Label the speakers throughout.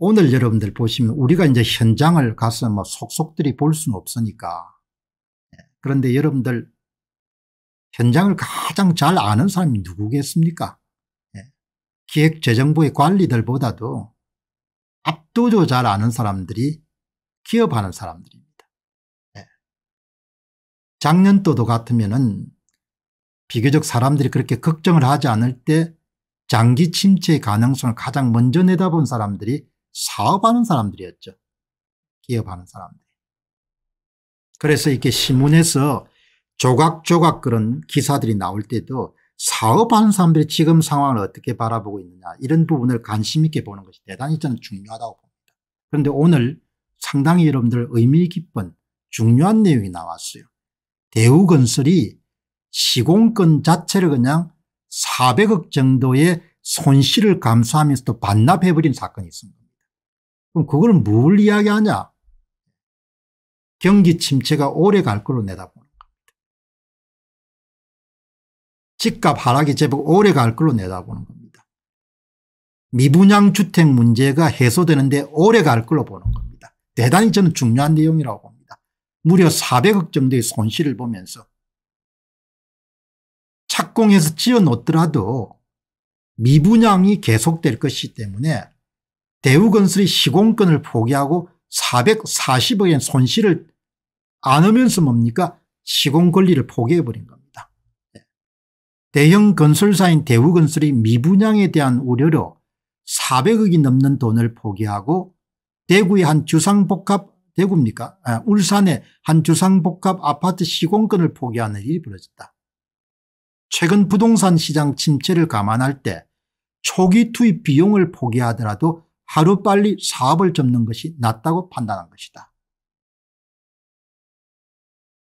Speaker 1: 오늘 여러분들 보시면 우리가 이제 현장을 가서 뭐 속속들이 볼 수는 없으니까 예, 그런데 여러분들 현장을 가장 잘 아는 사람이 누구겠습니까? 예, 기획재정부의 관리들보다도 압도적으로 잘 아는 사람들이 기업하는 사람들입니다. 예. 작년도도 같으면 은 비교적 사람들이 그렇게 걱정을 하지 않을 때 장기 침체의 가능성을 가장 먼저 내다본 사람들이 사업하는 사람들이었죠. 기업하는 사람들. 그래서 이렇게 신문에서 조각조각 그런 기사들이 나올 때도 사업하는 사람들이 지금 상황을 어떻게 바라보고 있느냐 이런 부분을 관심 있게 보는 것이 대단히 저는 중요하다고 봅니다. 그런데 오늘 상당히 여러분들 의미 깊은 중요한 내용이 나왔어요. 대우건설이 시공권 자체를 그냥 400억 정도의 손실을 감수하면서도 반납해버린 사건이 있습니다. 그럼 그걸 뭘 이야기하냐? 경기 침체가 오래 갈 걸로 내다보는 겁니다. 집값 하락이 제법 오래 갈 걸로 내다보는 겁니다. 미분양 주택 문제가 해소되는데 오래 갈 걸로 보는 겁니다. 대단히 저는 중요한 내용이라고 봅니다. 무려 400억 정도의 손실을 보면서 착공해서 지어 놓더라도 미분양이 계속될 것이기 때문에 대우건설이 시공권을 포기하고 440억의 손실을 안으면서 뭡니까 시공 권리를 포기해버린 겁니다. 예. 대형 건설사인 대우건설이 미분양에 대한 우려로 400억이 넘는 돈을 포기하고 대구의 한 주상복합 대구입니까 아, 울산의 한 주상복합 아파트 시공권을 포기하는 일이 벌어졌다. 최근 부동산 시장 침체를 감안할 때 초기 투입 비용을 포기하더라도 하루빨리 사업을 접는 것이 낫다고 판단한 것이다.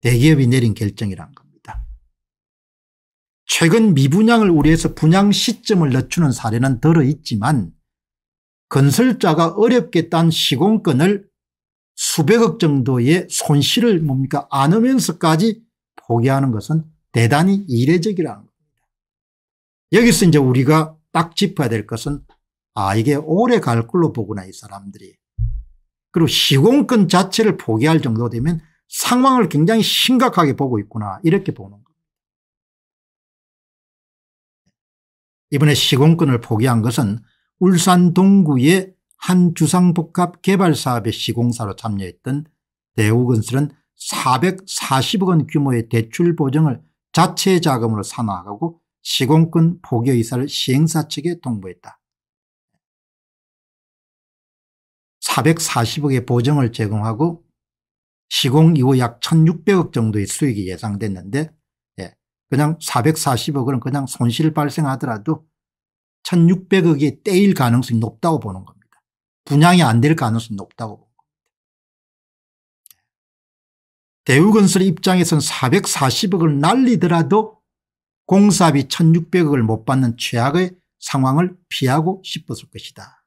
Speaker 1: 대기업이 내린 결정이란 겁니다. 최근 미분양을 우려해서 분양 시점을 늦추는 사례는 들어 있지만 건설자가 어렵게 딴 시공권을 수백억 정도의 손실을 뭡니까 안으면서까지 포기하는 것은 대단히 이례적이라는 겁니다. 여기서 이제 우리가 딱 짚어야 될 것은 아 이게 오래 갈 걸로 보구나 이 사람들이. 그리고 시공권 자체를 포기할 정도 되면 상황을 굉장히 심각하게 보고 있구나 이렇게 보는 겁니다. 이번에 시공권을 포기한 것은 울산 동구의 한 주상복합 개발 사업의 시공사로 참여했던 대우건설은 440억 원 규모의 대출 보증을 자체 자금으로 산하하고 시공권 포기 의사를 시행사 측에 통보했다. 440억의 보정을 제공하고 시공 이후 약 1600억 정도의 수익이 예상됐는데 예, 그냥 440억은 그냥 손실 발생하더라도 1600억이 떼일 가능성이 높다고 보는 겁니다. 분양이 안 될 가능성이 높다고 보는 겁니다. 대우건설 입장에선 440억을 날리더라도 공사비 1600억을 못 받는 최악의 상황을 피하고 싶었을 것이다.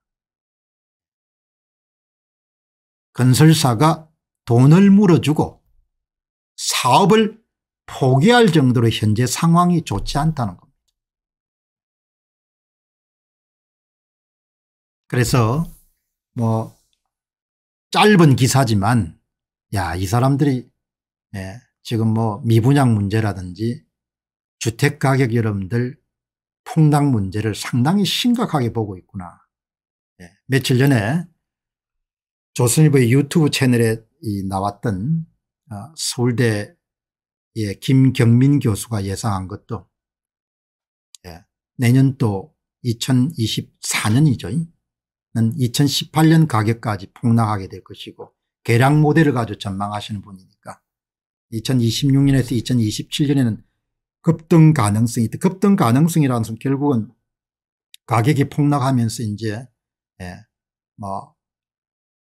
Speaker 1: 건설사가 돈을 물어주고 사업을 포기할 정도로 현재 상황이 좋지 않다는 겁니다. 그래서 뭐 짧은 기사지만 야 이 사람들이 예, 지금 뭐 미분양 문제라든지 주택가격 여러분들 폭당 문제를 상당히 심각하게 보고 있구나. 예, 며칠 전에 조선일보의 유튜브 채널에 나왔던 어, 서울대의 김경민 교수가 예상한 것도 내년도 2024년이죠. 2018년 가격까지 폭락하게 될 것이고 계량 모델을 가지고 전망하시는 분이니까 2026년에서 2027년에는 급등 가능성이 있다. 급등 가능성이라는 것은 결국은 가격이 폭락하면서 이제 예, 뭐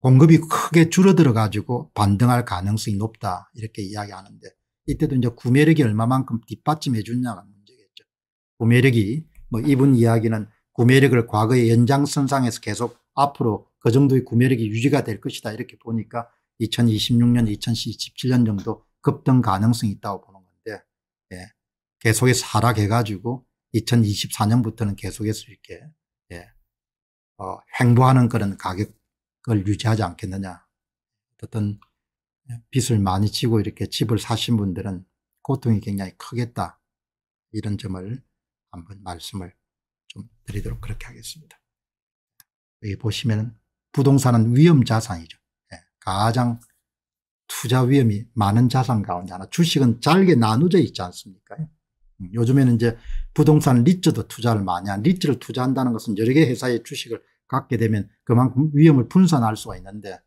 Speaker 1: 공급이 크게 줄어들어 가지고 반등할 가능성이 높다 이렇게 이야기하는데 이때도 이제 구매력이 얼마만큼 뒷받침해 주냐가 문제겠죠. 구매력이 뭐 이분 이야기는 구매력을 과거의 연장선상에서 계속 앞으로 그 정도의 구매력이 유지가 될 것이다 이렇게 보니까 2026년 2027년 정도 급등 가능성이 있다고 보는 건데 예. 계속해서 하락해 가지고 2024년부터는 계속해서 이렇게 예. 어, 횡보하는 그런 가격 그걸 유지하지 않겠느냐. 어떤 빚을 많이 지고 이렇게 집을 사신 분들은 고통이 굉장히 크겠다. 이런 점을 한번 말씀을 좀 드리도록 그렇게 하겠습니다. 여기 보시면 부동산은 위험 자산이죠. 예, 가장 투자 위험이 많은 자산 가운데 하나. 주식은 잘게 나누져 있지 않습니까? 예. 음, 요즘에는 이제 부동산 리츠도 투자를 많이 한, 리츠를 투자한다는 것은 여러 개 회사의 주식을 갖게 되면 그만큼 위험을 분산할 수가 있는데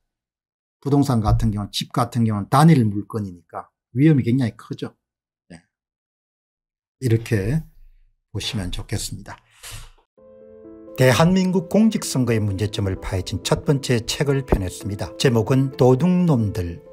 Speaker 1: 부동산 같은 경우는 집 같은 경우는 단일 물건이니까 위험이 굉장히 크죠. 네. 이렇게 보시면 좋겠습니다. 대한민국 공직선거의 문제점을 파헤친 첫 번째 책을 펴냈습니다. 제목은 도둑놈들